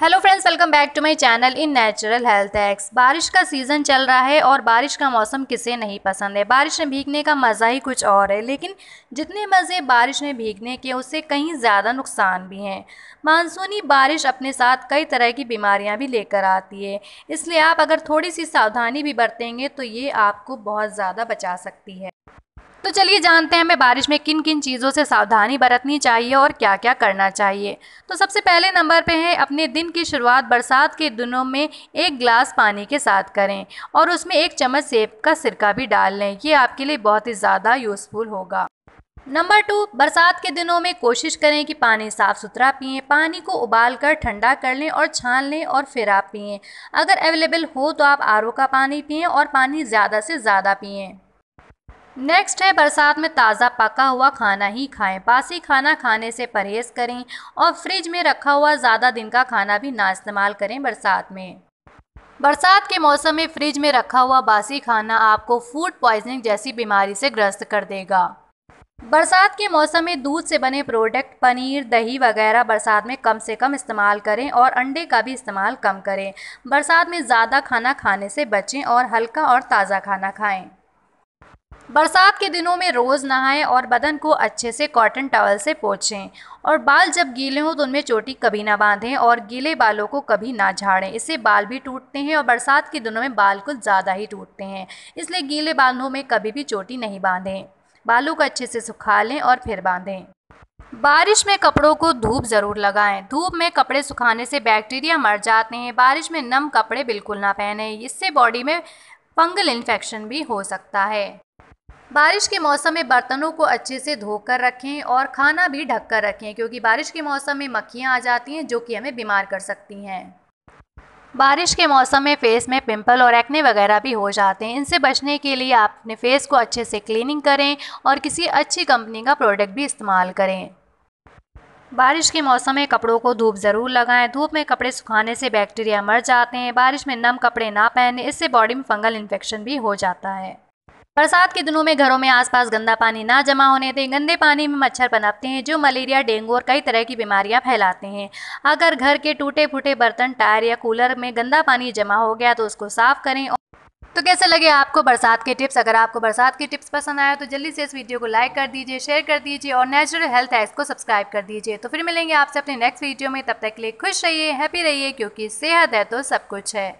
hello friends welcome back to my channel in natural health X बारिश का season चल रहा है और बारिश का मौसम किसे नहीं पसंद है बारिश में भीगने का मज़ा ही कुछ और है लेकिन जितने मज़े बारिश में भीगने के उससे कहीं ज़्यादा नुकसान भी हैं मानसूनी बारिश अपने साथ कई तरह की बीमारियां भी लेकर आती है इसलिए आप अगर थोड़ी सी सावधानी भी बरतेंगे तो ये आपको बहुत ज़्यादा बचा सकती है तो चलिए जानते हैं हमें बारिश में किन किन चीज़ों से सावधानी बरतनी चाहिए और क्या क्या करना चाहिए तो सबसे पहले नंबर पे है अपने दिन की शुरुआत बरसात के दिनों में एक गिलास पानी के साथ करें और उसमें एक चम्मच सेब का सिरका भी डाल लें ये आपके लिए बहुत ही ज़्यादा यूज़फुल होगा नंबर टू बरसात के दिनों में कोशिश करें कि पानी साफ़ सुथरा पिएं पानी को उबाल कर ठंडा कर लें और छान लें और फिर आप पिएं अगर अवेलेबल हो तो आप आर का पानी पिएं और पानी ज़्यादा से ज़्यादा पिएं नेक्स्ट है बरसात में ताज़ा पका हुआ खाना ही खाएं बासी खाना खाने से परहेज़ करें और फ्रिज में रखा हुआ ज़्यादा दिन का खाना भी ना इस्तेमाल करें बरसात में बरसात के मौसम में फ्रिज में रखा हुआ बासी खाना आपको फूड पॉइजनिंग जैसी बीमारी से ग्रस्त कर देगा बरसात के मौसम में दूध से बने प्रोडक्ट पनीर दही वगैरह बरसात में कम से कम इस्तेमाल करें और अंडे का भी इस्तेमाल कम करें बरसात में ज़्यादा खाना खाने से बचें और हल्का और ताज़ा खाना खाएं बरसात के दिनों में रोज़ नहाएं और बदन को अच्छे से कॉटन टॉवल से पोछें और बाल जब गीले हों तो उनमें चोटी कभी ना बांधें और गीले बालों को कभी ना झाड़ें इससे बाल भी टूटते हैं और बरसात के दिनों में बाल कुछ ज़्यादा ही टूटते हैं इसलिए गीले बालों में कभी भी चोटी नहीं बांधें बालों को अच्छे से सुखा लें और फिर बांधें बारिश में कपड़ों को धूप ज़रूर लगाएं धूप में कपड़े सुखाने से बैक्टीरिया मर जाते हैं बारिश में नम कपड़े बिल्कुल ना पहने इससे बॉडी में फंगल इन्फेक्शन भी हो सकता है बारिश के मौसम में बर्तनों को अच्छे से धोकर रखें और खाना भी ढककर रखें क्योंकि बारिश के मौसम में मक्खियाँ आ जाती हैं जो कि हमें बीमार कर सकती हैं बारिश के मौसम में फेस में पिंपल और एक्ने वगैरह भी हो जाते हैं इनसे बचने के लिए आप अपने फेस को अच्छे से क्लीनिंग करें और किसी अच्छी कंपनी का प्रोडक्ट भी इस्तेमाल करें बारिश के मौसम में कपड़ों को धूप ज़रूर लगाएं धूप में कपड़े सुखाने से बैक्टीरिया मर जाते हैं बारिश में नम कपड़े ना पहने इससे बॉडी में फंगल इन्फेक्शन भी हो जाता है बरसात के दिनों में घरों में आसपास गंदा पानी ना जमा होने दें गंदे पानी में मच्छर पनपते हैं जो मलेरिया डेंगू और कई तरह की बीमारियां फैलाते हैं अगर घर के टूटे फूटे बर्तन टायर या कूलर में गंदा पानी जमा हो गया तो उसको साफ करें तो कैसे लगे आपको बरसात के टिप्स अगर आपको बरसात के टिप्स पसंद आया तो जल्दी से इस वीडियो को लाइक कर दीजिए शेयर कर दीजिए और नेचुरल हेल्थ एक्स को सब्सक्राइब कर दीजिए तो फिर मिलेंगे आपसे अपने नेक्स्ट वीडियो में तब तक के लिए खुश रहिए हैप्पी रहिए क्योंकि सेहत है तो सब कुछ है